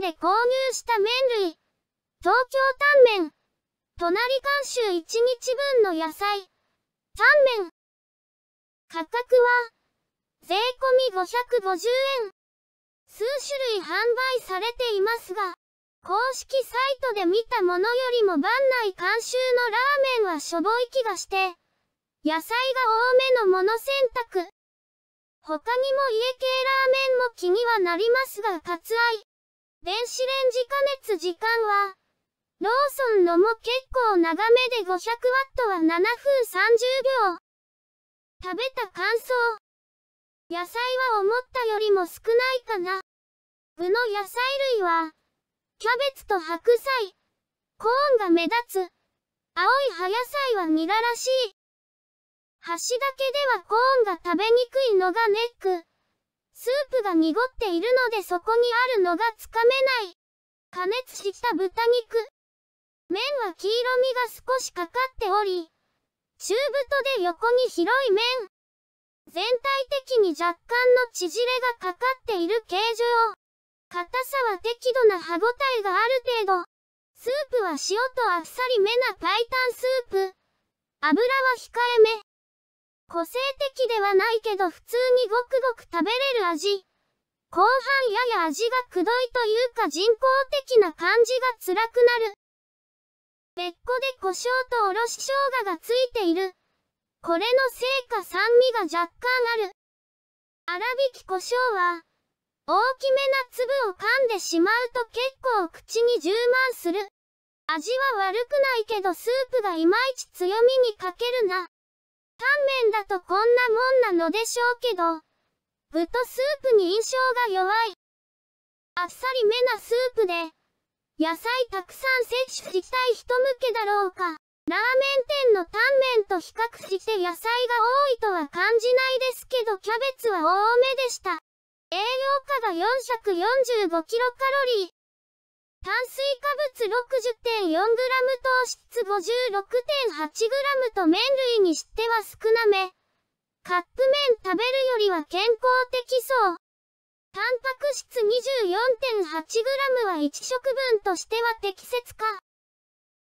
で購入した麺類、東京タンメン、隣監修1日分の野菜、タンメン。価格は、税込み550円。数種類販売されていますが、公式サイトで見たものよりも番内監修のラーメンはしょぼい気がして、野菜が多めのもの選択。他にも家系ラーメンも気にはなりますが割愛。電子レンジ加熱時間は、ローソンのも結構長めで 500W は7分30秒。食べた感想。野菜は思ったよりも少ないかな。具の野菜類は、キャベツと白菜、コーンが目立つ。青い葉野菜はニラらしい。端だけではコーンが食べにくいのがネック。スープが濁っているのでそこにあるのがつかめない。加熱した豚肉。麺は黄色みが少しかかっており、中太で横に広い面。全体的に若干の縮れがかかっている形状。硬さは適度な歯ごたえがある程度。スープは塩とあっさりめな白湯スープ。油は控えめ。個性的ではないけど普通にごくごく食べれる味。後半やや味がくどいというか人工的な感じが辛くなる。別個で胡椒とおろし生姜がついている。これのせいか酸味が若干ある。粗挽き胡椒は、大きめな粒を噛んでしまうと結構口に充満する。味は悪くないけどスープがいまいち強みに欠けるな。乾麺だとこんなもんなのでしょうけど、具とスープに印象が弱い。あっさりめなスープで、野菜たくさん摂取したい人向けだろうか。ラーメン店のタンメンと比較して野菜が多いとは感じないですけどキャベツは多めでした。栄養価が445キロカロリー。炭水化物 60.4g 糖質 56.8g と麺類にしては少なめ。カップ麺食べるよりは健康的そう。タンパク質 24.8g は1食分としては適切か。